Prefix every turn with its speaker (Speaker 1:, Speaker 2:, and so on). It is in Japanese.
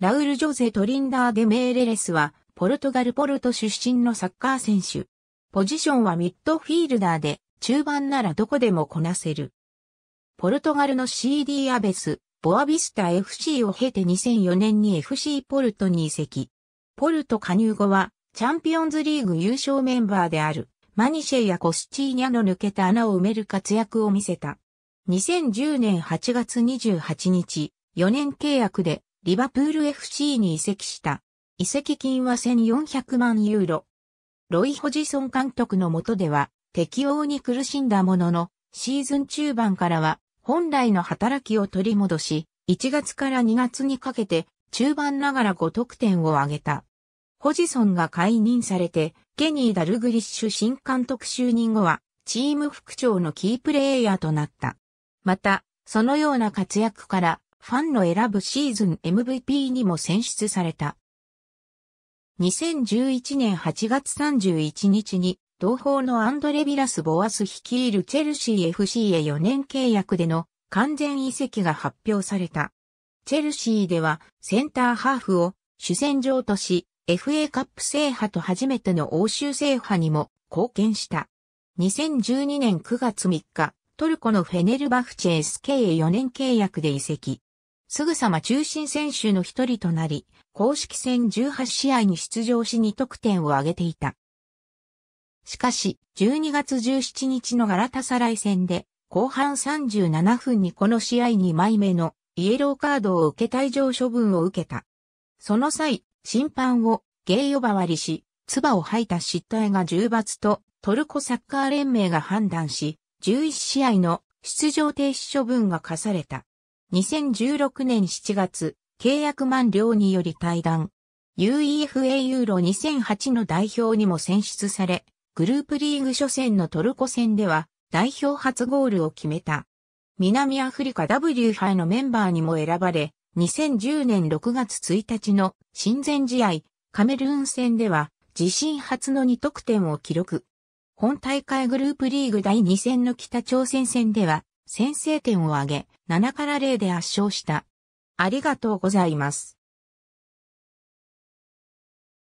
Speaker 1: ラウル・ジョゼ・トリンダー・デ・メーレレスは、ポルトガル・ポルト出身のサッカー選手。ポジションはミッドフィールダーで、中盤ならどこでもこなせる。ポルトガルの CD アベス、ボアビスタ FC を経て2004年に FC ポルトに移籍。ポルト加入後は、チャンピオンズリーグ優勝メンバーである、マニシェやコスチーニャの抜けた穴を埋める活躍を見せた。2010年8月28日、4年契約でリバプール FC に移籍した。移籍金は1400万ユーロ。ロイ・ホジソン監督の下では、適応に苦しんだものの、シーズン中盤からは、本来の働きを取り戻し、1月から2月にかけて、中盤ながら5得点を挙げた。ホジソンが解任されて、ケニー・ダルグリッシュ新監督就任後は、チーム副長のキープレイヤーとなった。また、そのような活躍から、ファンの選ぶシーズン MVP にも選出された。2011年8月31日に、同胞のアンドレ・ビラス・ボアス率いるチェルシー FC へ4年契約での完全移籍が発表された。チェルシーではセンターハーフを主戦場とし、FA カップ制覇と初めての欧州制覇にも貢献した。2012年9月3日、トルコのフェネルバフチェ SK へ4年契約で移籍。すぐさま中心選手の一人となり、公式戦18試合に出場し2得点を挙げていた。しかし、12月17日のガラタサライ戦で、後半37分にこの試合2枚目のイエローカードを受け退場処分を受けた。その際、審判を芸呼ばわりし、唾を吐いた失態が重罰とトルコサッカー連盟が判断し、11試合の出場停止処分が課された。2016年7月、契約満了により退団。UEFA ユーロ2008の代表にも選出され、グループリーグ初戦のトルコ戦では代表初ゴールを決めた。南アフリカ W 杯のメンバーにも選ばれ、2010年6月1日の親善試合、カメルーン戦では自身初の2得点を記録。本大会グループリーグ第2戦の北朝鮮戦では先制点を挙げ、7から0で圧勝した。ありがとうございます。